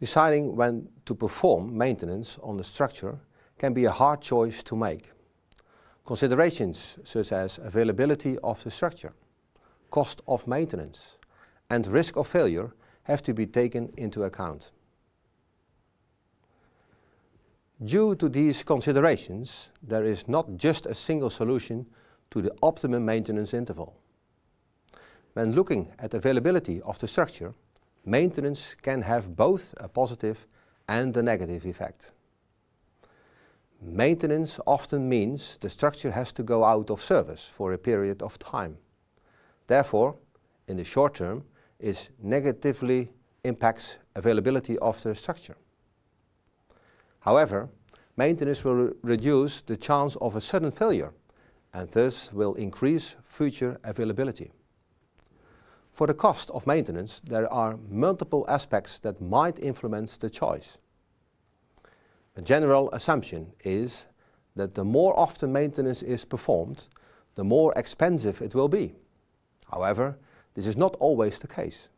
Deciding when to perform maintenance on the structure can be a hard choice to make. Considerations such as availability of the structure, cost of maintenance and risk of failure have to be taken into account. Due to these considerations, there is not just a single solution to the optimum maintenance interval. When looking at availability of the structure, maintenance can have both a positive and a negative effect. Maintenance often means the structure has to go out of service for a period of time. Therefore, in the short term, it negatively impacts availability of the structure. However, maintenance will re reduce the chance of a sudden failure and thus will increase future availability. For the cost of maintenance, there are multiple aspects that might influence the choice. A general assumption is that the more often maintenance is performed, the more expensive it will be. However, this is not always the case.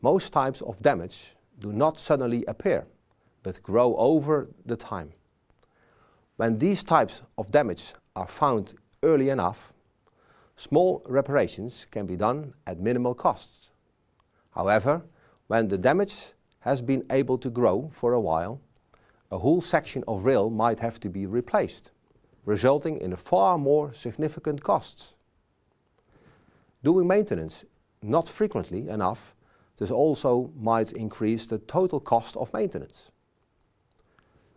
Most types of damage do not suddenly appear, but grow over the time. When these types of damage are found early enough, Small reparations can be done at minimal costs. However, when the damage has been able to grow for a while, a whole section of rail might have to be replaced, resulting in far more significant costs. Doing maintenance not frequently enough this also might increase the total cost of maintenance.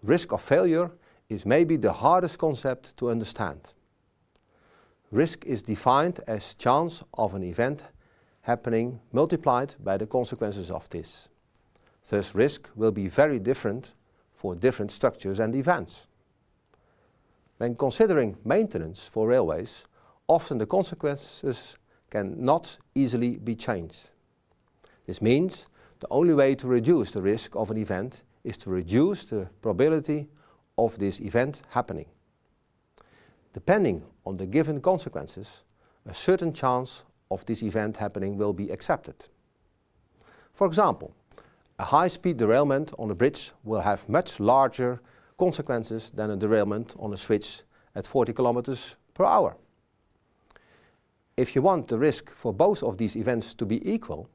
Risk of failure is maybe the hardest concept to understand. Risk is defined as chance of an event happening multiplied by the consequences of this. Thus risk will be very different for different structures and events. When considering maintenance for railways, often the consequences cannot easily be changed. This means the only way to reduce the risk of an event is to reduce the probability of this event happening. Depending on the given consequences, a certain chance of this event happening will be accepted. For example, a high-speed derailment on a bridge will have much larger consequences than a derailment on a switch at 40 kilometers per hour. If you want the risk for both of these events to be equal,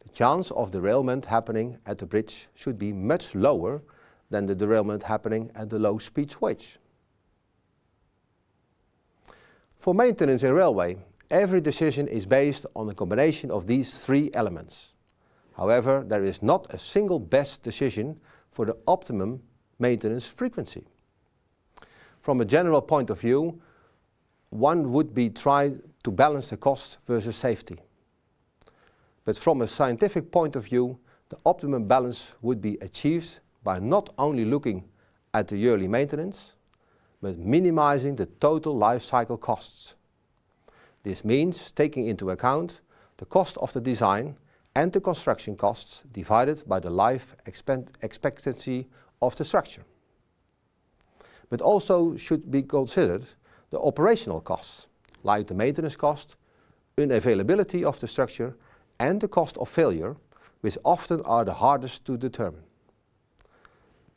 the chance of derailment happening at the bridge should be much lower than the derailment happening at the low-speed switch. For maintenance in railway, every decision is based on a combination of these three elements. However, there is not a single best decision for the optimum maintenance frequency. From a general point of view, one would be tried to balance the cost versus safety. But from a scientific point of view, the optimum balance would be achieved by not only looking at the yearly maintenance, but minimizing the total life cycle costs. This means taking into account the cost of the design and the construction costs divided by the life expectancy of the structure. But also should be considered the operational costs, like the maintenance cost, unavailability of the structure and the cost of failure, which often are the hardest to determine.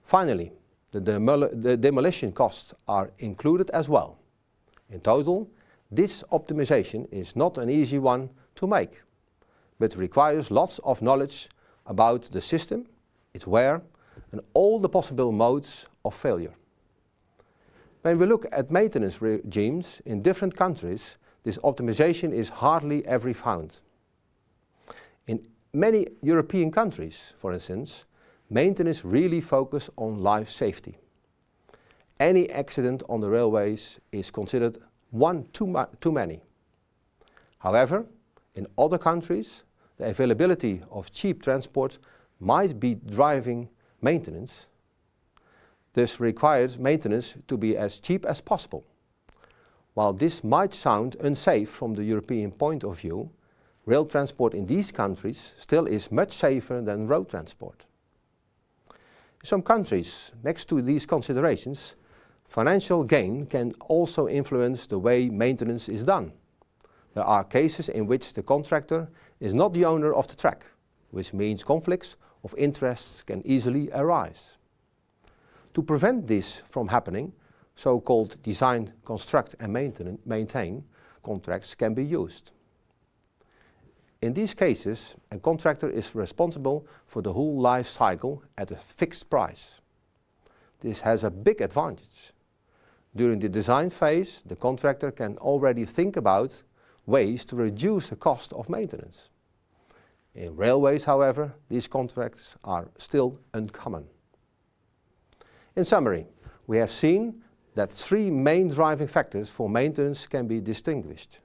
Finally, the, demol the demolition costs are included as well. In total, this optimization is not an easy one to make, but requires lots of knowledge about the system, its wear, and all the possible modes of failure. When we look at maintenance regimes in different countries, this optimization is hardly ever found. In many European countries, for instance, maintenance really focus on life safety. Any accident on the railways is considered one too, ma too many. However, in other countries, the availability of cheap transport might be driving maintenance. This requires maintenance to be as cheap as possible. While this might sound unsafe from the European point of view, rail transport in these countries still is much safer than road transport. In some countries, next to these considerations, financial gain can also influence the way maintenance is done. There are cases in which the contractor is not the owner of the track, which means conflicts of interests can easily arise. To prevent this from happening, so-called design, construct and maintain, contracts can be used. In these cases, a contractor is responsible for the whole life cycle at a fixed price. This has a big advantage. During the design phase, the contractor can already think about ways to reduce the cost of maintenance. In railways, however, these contracts are still uncommon. In summary, we have seen that three main driving factors for maintenance can be distinguished.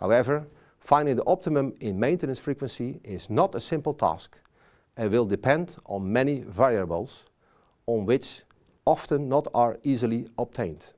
However, Finding the optimum in maintenance frequency is not a simple task and will depend on many variables on which often not are easily obtained.